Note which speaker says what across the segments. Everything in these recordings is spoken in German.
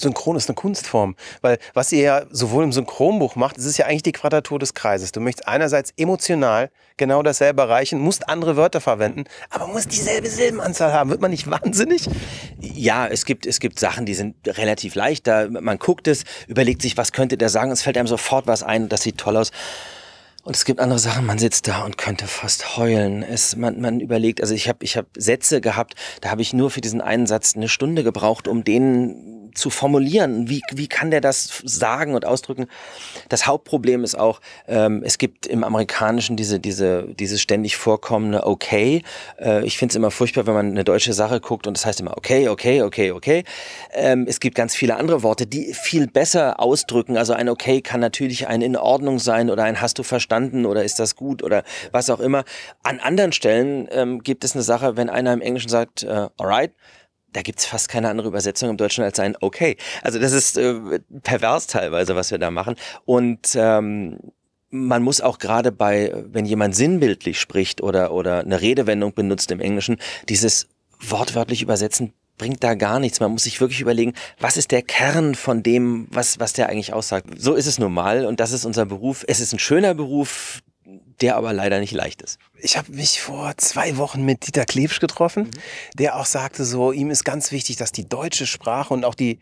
Speaker 1: Synchron ist eine Kunstform, weil was ihr ja sowohl im Synchronbuch macht, es ist ja eigentlich die Quadratur des Kreises. Du möchtest einerseits emotional genau dasselbe erreichen, musst andere Wörter verwenden, aber musst dieselbe Silbenanzahl haben. Wird man nicht wahnsinnig?
Speaker 2: Ja, es gibt, es gibt Sachen, die sind relativ leicht. Da, man guckt es, überlegt sich, was könnte der sagen, es fällt einem sofort was ein und das sieht toll aus. Und es gibt andere Sachen, man sitzt da und könnte fast heulen. Es, man, man überlegt, also ich habe ich hab Sätze gehabt, da habe ich nur für diesen einen Satz eine Stunde gebraucht, um den zu formulieren. Wie, wie kann der das sagen und ausdrücken? Das Hauptproblem ist auch, ähm, es gibt im Amerikanischen diese, diese, dieses ständig vorkommende Okay. Äh, ich finde es immer furchtbar, wenn man eine deutsche Sache guckt und das heißt immer Okay, okay, okay, okay. Ähm, es gibt ganz viele andere Worte, die viel besser ausdrücken. Also ein Okay kann natürlich ein in Ordnung sein oder ein Hast du verstanden oder ist das gut oder was auch immer. An anderen Stellen ähm, gibt es eine Sache, wenn einer im Englischen sagt, äh, alright, da gibt's fast keine andere Übersetzung im Deutschen als ein Okay. Also das ist äh, pervers teilweise, was wir da machen. Und ähm, man muss auch gerade bei, wenn jemand sinnbildlich spricht oder, oder eine Redewendung benutzt im Englischen, dieses wortwörtlich übersetzen bringt da gar nichts. Man muss sich wirklich überlegen, was ist der Kern von dem, was, was der eigentlich aussagt. So ist es normal und das ist unser Beruf. Es ist ein schöner Beruf, der aber leider nicht leicht ist.
Speaker 1: Ich habe mich vor zwei Wochen mit Dieter Klebsch getroffen, mhm. der auch sagte so, ihm ist ganz wichtig, dass die deutsche Sprache und auch die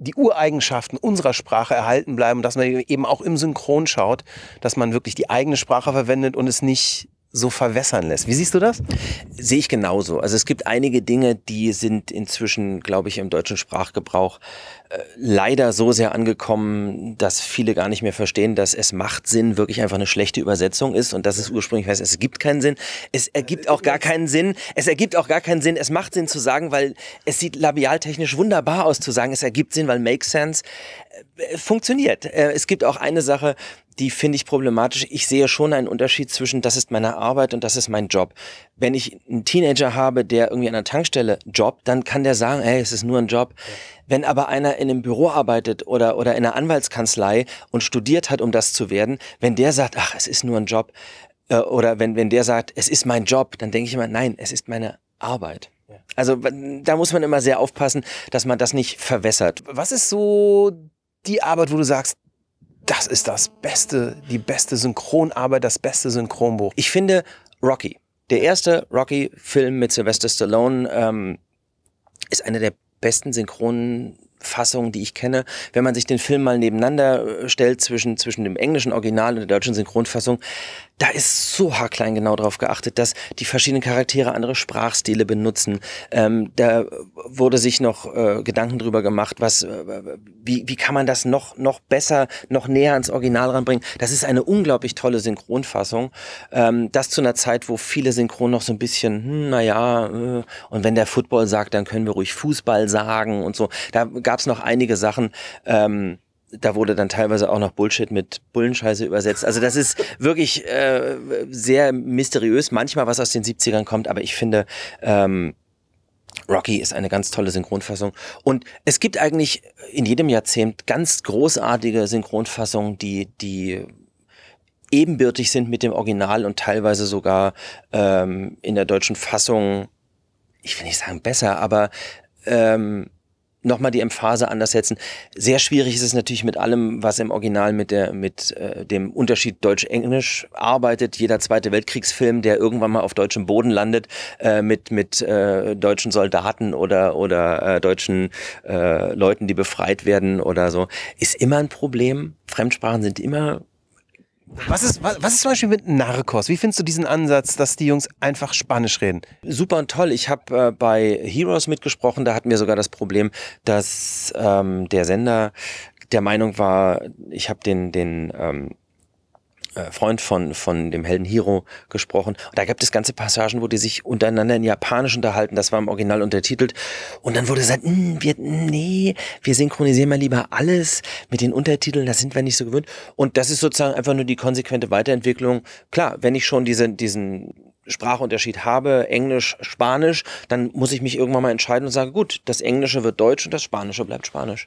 Speaker 1: die Ureigenschaften unserer Sprache erhalten bleiben dass man eben auch im Synchron schaut, dass man wirklich die eigene Sprache verwendet und es nicht so verwässern lässt. Wie siehst du das? Sehe ich
Speaker 2: genauso. Also es gibt einige Dinge, die sind inzwischen, glaube ich, im deutschen Sprachgebrauch äh, leider so sehr angekommen, dass viele gar nicht mehr verstehen, dass es macht Sinn wirklich einfach eine schlechte Übersetzung ist und dass es ursprünglich heißt, es gibt keinen Sinn. Es ergibt auch gar keinen Sinn. Es ergibt auch gar keinen Sinn. Es macht Sinn zu sagen, weil es sieht labialtechnisch wunderbar aus zu sagen, es ergibt Sinn, weil makes sense äh, funktioniert. Äh, es gibt auch eine Sache, die finde ich problematisch. Ich sehe schon einen Unterschied zwischen, das ist meine Arbeit und das ist mein Job. Wenn ich einen Teenager habe, der irgendwie an der Tankstelle Job, dann kann der sagen, hey, es ist nur ein Job. Ja. Wenn aber einer in einem Büro arbeitet oder, oder in einer Anwaltskanzlei und studiert hat, um das zu werden, wenn der sagt, ach, es ist nur ein Job, äh, oder wenn, wenn der sagt, es ist mein Job, dann denke ich immer, nein, es ist meine Arbeit. Also da muss man immer sehr aufpassen, dass man das nicht verwässert. Was ist so die Arbeit, wo du sagst, das ist das beste, die beste Synchronarbeit, das beste Synchronbuch. Ich finde Rocky, der erste Rocky-Film mit Sylvester Stallone, ähm, ist einer der besten synchronen Fassungen, die ich kenne, wenn man sich den Film mal nebeneinander äh, stellt zwischen, zwischen dem englischen Original und der deutschen Synchronfassung, da ist so haarklein genau darauf geachtet, dass die verschiedenen Charaktere andere Sprachstile benutzen. Ähm, da wurde sich noch äh, Gedanken drüber gemacht, was, äh, wie, wie kann man das noch, noch besser, noch näher ans Original ranbringen. Das ist eine unglaublich tolle Synchronfassung. Ähm, das zu einer Zeit, wo viele Synchron noch so ein bisschen, hm, naja, äh, und wenn der Football sagt, dann können wir ruhig Fußball sagen und so. Da gab es noch einige Sachen. Ähm, da wurde dann teilweise auch noch Bullshit mit Bullenscheiße übersetzt. Also das ist wirklich äh, sehr mysteriös. Manchmal was aus den 70ern kommt, aber ich finde, ähm, Rocky ist eine ganz tolle Synchronfassung. Und es gibt eigentlich in jedem Jahrzehnt ganz großartige Synchronfassungen, die, die ebenbürtig sind mit dem Original und teilweise sogar ähm, in der deutschen Fassung, ich will nicht sagen besser, aber ähm, nochmal die Emphase anders setzen. Sehr schwierig ist es natürlich mit allem, was im Original mit der mit äh, dem Unterschied Deutsch-Englisch arbeitet. Jeder zweite Weltkriegsfilm, der irgendwann mal auf deutschem Boden landet, äh, mit mit äh, deutschen Soldaten oder oder äh, deutschen äh, Leuten, die befreit werden oder so, ist immer ein Problem. Fremdsprachen sind immer
Speaker 1: was ist, was, was, ist zum Beispiel mit Narcos? Wie findest du diesen Ansatz, dass die Jungs einfach Spanisch reden? Super
Speaker 2: und toll. Ich habe äh, bei Heroes mitgesprochen, da hatten wir sogar das Problem, dass ähm, der Sender der Meinung war, ich habe den, den ähm, äh, Freund von, von dem Helden Hiro gesprochen. Und da gibt es ganze Passagen, wo die sich untereinander in Japanisch unterhalten. Das war im Original untertitelt. Und dann wurde gesagt, hm, wir, nee, wir synchronisieren mal lieber alles mit den Untertiteln. Das sind wir nicht so gewöhnt. Und das ist sozusagen einfach nur die konsequente Weiterentwicklung. Klar, wenn ich schon diese, diesen Sprachunterschied habe, Englisch, Spanisch, dann muss ich mich irgendwann mal entscheiden und sagen, gut, das Englische wird Deutsch und das Spanische bleibt Spanisch.